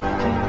Thank you.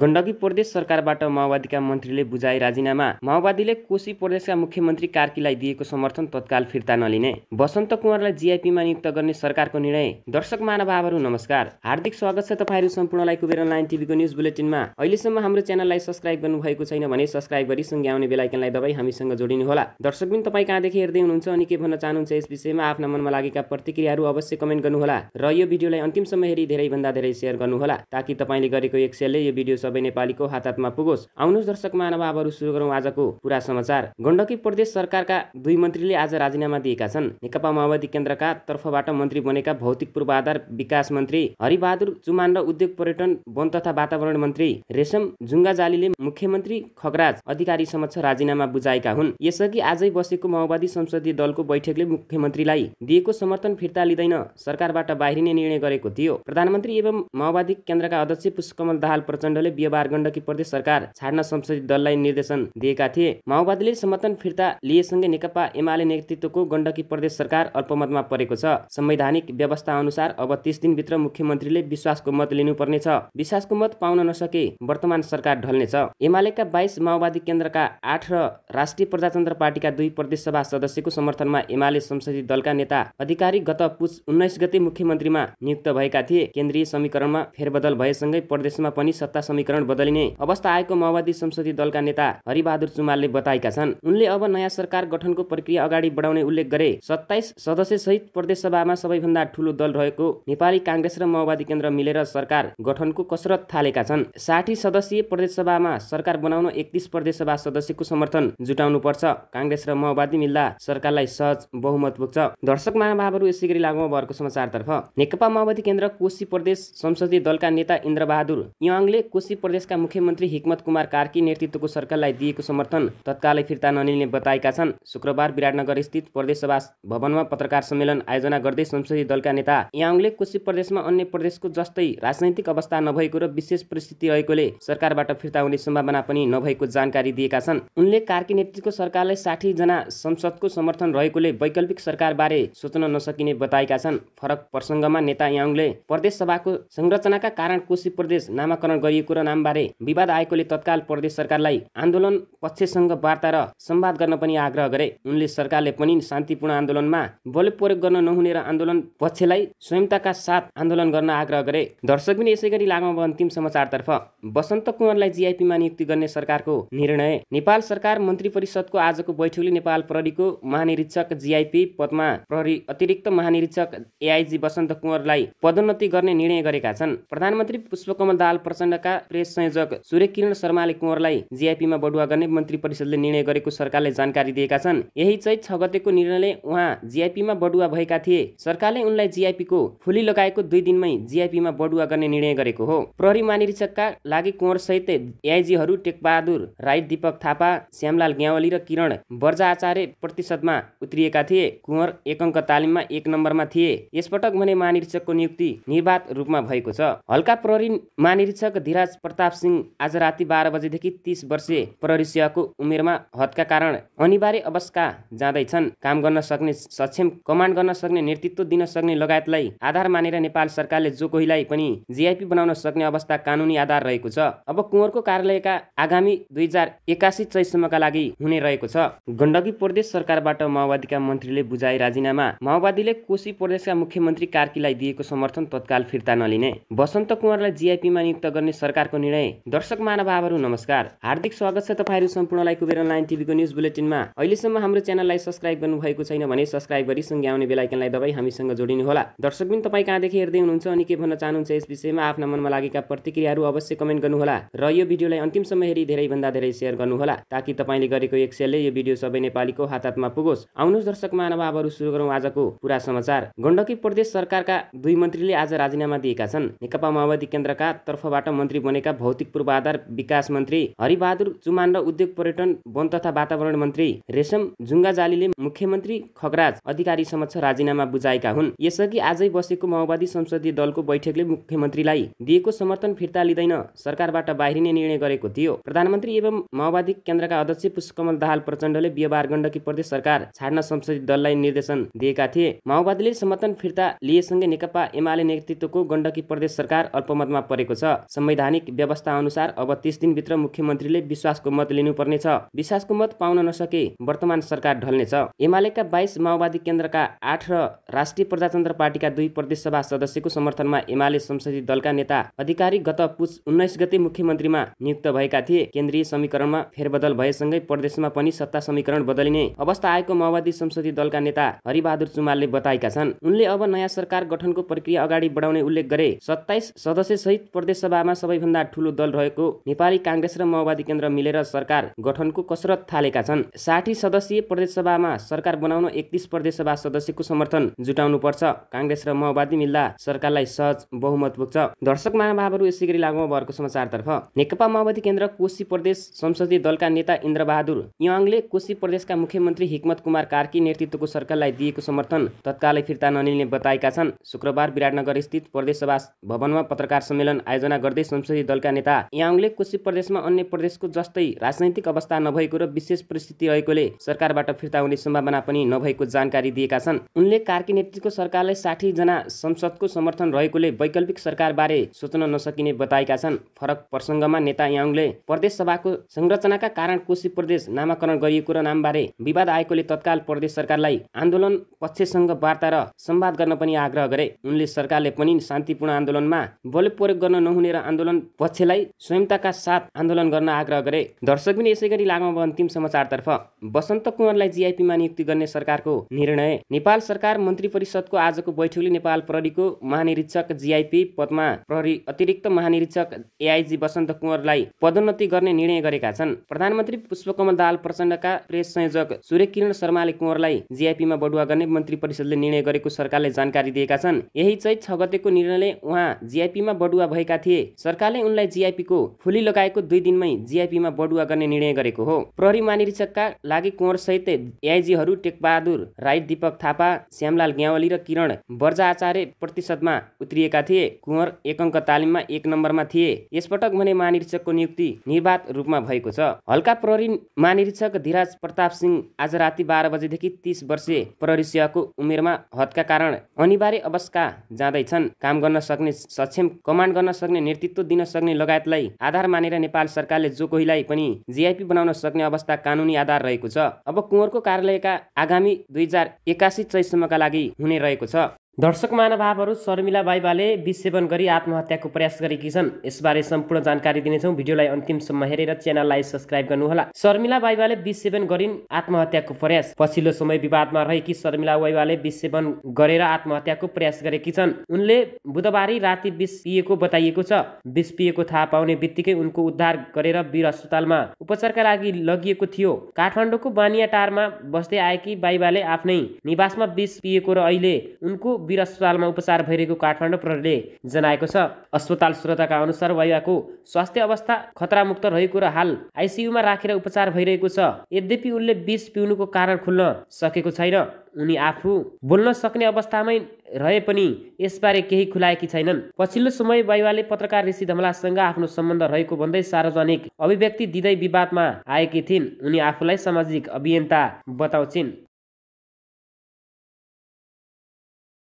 Gandaki प्रदेश सरकारबाट माओवादीका मन्त्रीले बुझाए राजीनामा माओवादीले कोशी प्रदेशका मुख्यमन्त्री कार्कीलाई दिएको समर्थन तत्काल फिर्ता नलिने वसन्त कुमारलाई जिआइपीमा नियुक्त गर्ने सरकारको निर्णय दर्शक महानुभावहरू नमस्कार हार्दिक स्वागत छ तपाईँहरू सम्पूर्णलाई कुबेर अनलाइन टिभीको न्युज बुलेटिनमा अहिलेसम्म हाम्रो च्यानललाई सब्सक्राइब गर्नुभएको छैन भने सब्सक्राइब गरी सँगै आउने बेलायकनलाई दबाई हामीसँग जोडिनु होला दर्शक दर्शकबिन तपाईँ कहाँदेखि हेर्दै हुनुहुन्छ अनि के भन्न चाहनुहुन्छ यस विषयमा आफ्ना मनमा लागेका प्रतिक्रियाहरू अवश्य कमेन्ट गर्नुहोला र यो भिडियोलाई अन्तिमसम्म हेरी धेरैभन्दा धेरै सेयर गर्नुहोला ताकि तपाईँले गरेको एक्सेलले यो भिडियो सबै नेपालीको हात हातमा पुगोस् आउनुहोस् दर्शक महानुभावहरू सुरु गरौँ आजको पुरा समाचार गण्डकी प्रदेश सरकारका दुई मन्त्रीले आज राजीनामा दिएका छन् नेकपा माओवादी केन्द्रका तर्फबाट मन्त्री बनेका भौतिक पूर्वाधार विकास मन्त्री हरिबहादुर चुमान र उद्योग पर्यटन वन तथा वातावरण मन्त्री रेशम जुङ्गाजालीले मुख्यमन्त्री खगराज अधिकारी समक्ष राजीनामा बुझाएका हुन् यसअघि आजै बसेको माओवादी संसदीय दलको बैठकले मुख्यमन्त्रीलाई दिएको समर्थन फिर्ता लिँदैन सरकारबाट बाहिरिने निर्णय गरेको थियो प्रधानमन्त्री एवं माओवादी केन्द्रका अध्यक्ष पुष्पकमल दाहाल प्रचण्डले बिहार गण्डकी प्रदेश सरकार छाड्न संसदीय दललाई निर्देशन दिएका थिए माओवादीले समर्थन फिर्ता लिएसँगै नेकपा एमाले नेतृत्वको गण्डकी प्रदेश सरकार अल्पमतमा परेको छ संवैधानिक व्यवस्था अनुसार अब तिस दिनभित्र मुख्यमन्त्रीले विश्वासको मत लिनुपर्नेछ विश्वासको मत पाउन नसके वर्तमान सरकार ढल्नेछ एमालेका बाइस माओवादी केन्द्रका आठ र राष्ट्रिय प्रजातन्त्र पार्टीका दुई प्रदेश सभा सदस्यको समर्थनमा एमाले संसदीय दलका नेता अधिकारी गत पुस उन्नाइस गते मुख्यमन्त्रीमा नियुक्त भएका थिए केन्द्रीय समीकरणमा फेरबदल भएसँगै प्रदेशमा पनि सत्ता समीकरण बदलिने अवस्था आएको माओवादी संसदीय दलका नेता हरिबहादुर चुमालले बताएका छन् उनले अब नयाँ सरकार गठनको प्रक्रिया अगाडि बढाउने उल्लेख गरे सत्ताइस सदस्य सहित प्रदेश सभामा सबैभन्दा ठूलो दल रहेको नेपाली काङ्ग्रेस र माओवादी केन्द्र मिलेर सरकार गठनको कसरत थालेका छन् साठी सदस्यीय प्रदेश सभामा सरकार बनाउन एकतिस प्रदेश सभा सदस्यको समर्थन जुटाउनु पर्छ काङ्ग्रेस र माओवादी मिल्दा सरकारलाई सहज बहुमत पुग्छ दर्शक महाभावहरू यसै गरी लागु भर्को समाचारतर्फ नेकपा माओवादी केन्द्र कोशी प्रदेश संसदीय दलका नेता इन्द्रबहादुर यङले कोशी त्यसपछि प्रदेशका मुख्यमन्त्री हिक्मत कुमार कार्की नेतृत्वको सरकारलाई दिएको समर्थन तत्कालै फिर्ता नलिने बताएका छन् शुक्रबार विराटनगर स्थित प्रदेश सभा भवनमा पत्रकार सम्मेलन आयोजना गर्दै संसदीय दलका नेता याङले कोशी प्रदेशमा अन्य प्रदेशको जस्तै राजनैतिक अवस्था नभएको र विशेष परिस्थिति रहेकोले सरकारबाट फिर्ता हुने सम्भावना पनि नभएको जानकारी दिएका छन् उनले कार्की नेतृत्वको सरकारलाई जना संसदको समर्थन रहेकोले वैकल्पिक सरकारबारे सोच्न नसकिने बताएका छन् फरक प्रसङ्गमा नेता याङले प्रदेश सभाको संरचनाका कारण कोशी प्रदेश नामाकरण गरिएको र नामबारे विवाद आएकोले तत्काल प्रदेश सरकारलाई आन्दोलन पक्षसँग वार्ता र सम्वाद गर्न पनि आग्रह गरे उनले सरकारले पनि शान्तिपूर्ण आन्दोलनमा बल प्रयोग गर्न नहुने र आन्दोलन पक्षलाई स्वयंताका साथ आन्दोलन गर्न आग्रह गरे दर्शक पनि यसै गरी अन्तिम समाचारतर्फ वसन्त कुँवरलाई जिआइपीमा नियुक्ति गर्ने सरकारको निर्णय नेपाल सरकार मन्त्री परिषदको आजको बैठकले नेपाल प्रहरीको महानिरीक्षक जिआइपी पदमा प्रहरी अतिरिक्त महानिरीक्षक एआइजी वसन्त कुँवरलाई पदोन्नति गर्ने निर्णय गरेका छन् प्रधानमन्त्री पुष्पकमल दाहाल प्रचण्डका प्रेस संयोजक सूर्य किरण शर्माले कुँवरलाई जिआइपीमा बढुवा गर्ने मन्त्री परिषदले निर्णय गरेको सरकारले जानकारी दिएका छन् यही चैत छ गतेको निर्णयले उहाँ जिआइपीमा बढुवा भएका थिए सरकारले उनलाई जीआईपीको फुली लगाएको दुई दिनमै जिआइपीमा बढुवा गर्ने निर्णय गरेको हो प्रहरी महानिरीक्षकका लागि कुँवर सहित एआइजीहरू टेकबहादुर राई दीपक थापा श्यामलाल ग्यावली र किरण वर्जा आचार्य प्रतिशतमा उत्रिएका थिए कुँवर एक अङ्क तालिममा एक नम्बरमा थिए यसपटक भने महानिरीक्षकको नियुक्ति निर्वाध रूपमा भएको छ हल्का प्रहरी महानिरीक्षक धीराज महाराज प्रताप सिंह आज राति बाह्र बजेदेखि तिस वर्षीय प्रहरी सेवाको उमेरमा हदका कारण अनिवार्य अवस्था जाँदैछन् काम गर्न सक्ने सक्षम कमान्ड गर्न सक्ने नेतृत्व दिन सक्ने लगायतलाई आधार मानेर नेपाल सरकारले जो कोहीलाई पनि जिआइपी बनाउन सक्ने अवस्था कानुनी आधार रहेको छ अब कुँवरको कार्यालयका आगामी दुई हजार एकासी चैसम्मका लागि हुने रहेको छ गण्डकी प्रदेश सरकारबाट माओवादीका मन्त्रीले बुझाए राजीनामा माओवादीले कोशी प्रदेशका मुख्यमन्त्री कार्कीलाई दिएको समर्थन तत्काल फिर्ता नलिने वसन्त कुँवरलाई जिआइपीमा नियुक्त गर्ने सरकार सरकारको निर्णय दर्शक महानुभावहरू नमस्कार हार्दिक स्वागत छ तपाईँहरू सम्पूर्णलाई कुबेर अनलाइन टिभीको न्युज बुलेटिनमा अहिलेसम्म हाम्रो च्यानललाई सब्सक्राइब गर्नुभएको छैन भने सब्सक्राइब गरी सँगै आउने बेलायकनलाई दबाई हामीसँग जोडिनु होला दर्शक पनि तपाईँ कहाँदेखि हेर्दै हुनुहुन्छ अनि के भन्न चाहनुहुन्छ यस विषयमा आफ्ना मनमा लागेका प्रतिक्रियाहरू अवश्य कमेन्ट गर्नुहोला र यो भिडियोलाई अन्तिमसम्म हेरी धेरैभन्दा धेरै सेयर गर्नुहोला ताकि तपाईँले गरेको एक सेलले यो भिडियो सबै नेपालीको हात हातमा पुगोस् आउनुहोस् दर्शक महानुभावहरू सुरु गरौँ आजको पुरा समाचार गण्डकी प्रदेश सरकारका दुई मन्त्रीले आज राजीनामा दिएका छन् नेकपा माओवादी केन्द्रका तर्फबाट मन्त्री बनेका भौतिक पूर्वाधार विकास मन्त्री हरिबहादुर चुमान र उद्योग पर्यटन वन तथा वातावरण मन्त्री रेशम जुङ्गाजालीले मुख्यमन्त्री खगराज अधिकारी समक्ष राजीनामा बुझाएका हुन् यसअघि आजै बसेको माओवादी संसदीय दलको बैठकले मुख्यमन्त्रीलाई दिएको समर्थन फिर्ता लिँदैन सरकारबाट बाहिरिने निर्णय गरेको थियो प्रधानमन्त्री एवं माओवादी केन्द्रका अध्यक्ष पुष्पकमल दाहाल प्रचण्डले बिहबार गण्डकी प्रदेश सरकार छाड्न संसदीय दललाई निर्देशन दिएका थिए माओवादीले समर्थन फिर्ता लिएसँगै नेकपा एमाले नेतृत्वको गण्डकी प्रदेश सरकार अल्पमतमा परेको छ संवैधानिक व्यवस्था अनुसार अब तिस दिनभित्र मुख्यमन्त्रीले विश्वासको मत लिनुपर्नेछ विश्वासको मत पाउन नसके वर्तमान सरकार ढल्नेछ एमालेका बाइस माओवादी केन्द्रका आठ र राष्ट्रिय प्रजातन्त्र पार्टीका दुई प्रदेशसभा सदस्यको समर्थनमा एमाले संसदीय दलका नेता अधिकारी गत पुस उन्नाइस गते मुख्यमन्त्रीमा नियुक्त भएका थिए केन्द्रीय समीकरणमा फेरबदल भएसँगै प्रदेशमा पनि सत्ता समीकरण बदलिने अवस्था आएको माओवादी संसदीय दलका नेता हरिबहादुर चुमालले बताएका छन् उनले अब नयाँ सरकार गठनको प्रक्रिया अगाडि बढाउने उल्लेख गरे सत्ताइस सदस्यसहित प्रदेशसभामा सबैभन्दा सबैभन्दा ठुलो दल रहेको नेपाली काङ्ग्रेस र माओवादी केन्द्र मिलेर सरकार गठनको कसरत थालेका छन् साठी सदस्यीय प्रदेशसभामा सरकार बनाउन एकतिस प्रदेशसभा सदस्यको समर्थन जुटाउनु पर्छ काङ्ग्रेस र माओवादी मिल्दा सरकारलाई सहज बहुमत पुग्छ दर्शक महाभावहरू यसै गरी लागु भएको समाचारतर्फ नेकपा माओवादी केन्द्र कोशी प्रदेश संसदीय दलका नेता इन्द्रबहादुर यङले कोशी प्रदेशका मुख्यमन्त्री हिक्मत कुमार कार्की नेतृत्वको सरकारलाई दिएको समर्थन तत्कालै फिर्ता नलिने बताएका छन् शुक्रबार विराटनगर स्थित प्रदेशसभा भवनमा पत्रकार सम्मेलन आयोजना गर्दै संसदीय दलका नेता याङले कोशी प्रदेशमा अन्य प्रदेशको जस्तै राजनैतिक अवस्था नभएको र विशेष परिस्थिति रहेकोले सरकारबाट फिर्ता हुने सम्भावना पनि नभएको जानकारी दिएका छन् उनले कार्की नेतृत्वको सरकारलाई साठी जना संसदको समर्थन रहेकोले वैकल्पिक सरकारबारे सोच्न नसकिने बताएका छन् फरक प्रसङ्गमा नेता याङले प्रदेश सभाको संरचनाका कारण कोशी प्रदेश नामाकरण गरिएको र नामबारे विवाद आएकोले तत्काल प्रदेश सरकारलाई आन्दोलन पक्षसँग वार्ता र संवाद गर्न पनि आग्रह गरे उनले सरकारले पनि शान्तिपूर्ण आन्दोलनमा बल प्रयोग गर्न नहुने र आन्दोलन पक्षलाई स्वयंताका साथ आन्दोलन गर्न आग्रह गरे दर्शक पनि यसै गरी लाग्नु अन्तिम समाचारतर्फ वसन्त कुँवरलाई जिआइपीमा नियुक्ति गर्ने सरकारको निर्णय नेपाल सरकार मन्त्री परिषदको आजको बैठकले नेपाल प्रहरीको महानिरीक्षक जिआइपी पदमा प्रहरी अतिरिक्त महानिरीक्षक एआइजी बसन्त कुँवरलाई पदोन्नति गर्ने निर्णय गरेका छन् प्रधानमन्त्री पुष्पकमल दाल प्रचण्डका प्रेस संयोजक सूर्य किरण शर्माले कुँवरलाई जिआइपीमा बढुवा गर्ने मन्त्री परिषदले निर्णय गरेको सरकारले जानकारी दिएका छन् यही चैत छ गतेको निर्णयले उहाँ जिआइपीमा बढुवा भएका थिए सरकार सरकारले उनलाई जीआईपीको फुली लगाएको दुई दिनमै जीआईपीमा बढुवा गर्ने निर्णय गरेको हो प्रहरी महानिरीक्षकका लागि कुवर सहित एआइजीहरू टेकबहादुर राई दीपक थापा श्यामलाल ग्यावली र किरण वर्जा आचार्य प्रतिशतमा उत्रिएका थिए कुँवर एक अङ्क तालिममा एक नम्बरमा थिए यसपटक भने महानिरीक्षकको नियुक्ति निर्वाध रूपमा भएको छ हल्का प्रहरी महानिरीक्षक धीराज प्रताप सिंह आज राति बाह्र बजेदेखि तिस वर्षे प्रहरी सेवाको उमेरमा हदका कारण अनिवार्य अवस्था जाँदैछन् काम गर्न सक्ने सक्षम कमान्ड गर्न सक्ने नेतृत्व दिन दिन सक्ने लगायतलाई आधार मानेर नेपाल सरकारले जो कोहीलाई पनि जिआइपी बनाउन सक्ने अवस्था कानुनी आधार रहेको छ अब कुँवरको कार्यालयका आगामी दुई हजार एकासी चैसम्मका लागि हुने रहेको छ दर्शक महानुभावहरू शर्मिला बाइबाले विष सेवन गरी आत्महत्याको प्रयास गरेकी छन् यसबारे सम्पूर्ण जानकारी दिनेछौँ भिडियोलाई अन्तिमसम्म हेरेर च्यानललाई सब्सक्राइब गर्नुहोला शर्मिला बाइबाले विष सेवन गरिन् आत्महत्याको प्रयास पछिल्लो समय विवादमा रहेकी शर्मिला बाइबाले विष सेवन गरेर आत्महत्याको प्रयास गरेकी छन् उनले बुधबारी राति विष पिएको बताइएको छ विष पिएको थाहा पाउने बित्तिकै उनको उद्धार गरेर वीर अस्पतालमा उपचारका लागि लगिएको थियो काठमाडौँको बानियाटारमा बस्दै आएकी बाइबाले आफ्नै निवासमा विष पिएको र अहिले उनको वीर अस्पतालमा उपचार भइरहेको काठमाडौँ प्रहरीले जनाएको छ अस्पताल श्रोताका अनुसार वाइवाको स्वास्थ्य अवस्था खतरामुक्त रहेको र हाल आइसियुमा राखेर उपचार भइरहेको छ यद्यपि उनले विष पिउनुको कारण खुल्न सकेको छैन उनी आफू बोल्न सक्ने अवस्थामै रहे पनि यसबारे केही खुलाएकी छैनन् पछिल्लो समय वायुवाले पत्रकार ऋषि धमलासँग आफ्नो सम्बन्ध रहेको भन्दै सार्वजनिक अभिव्यक्ति दिँदै विवादमा आएकी थिइन् उनी आफूलाई सामाजिक अभियन्ता बताउँछिन्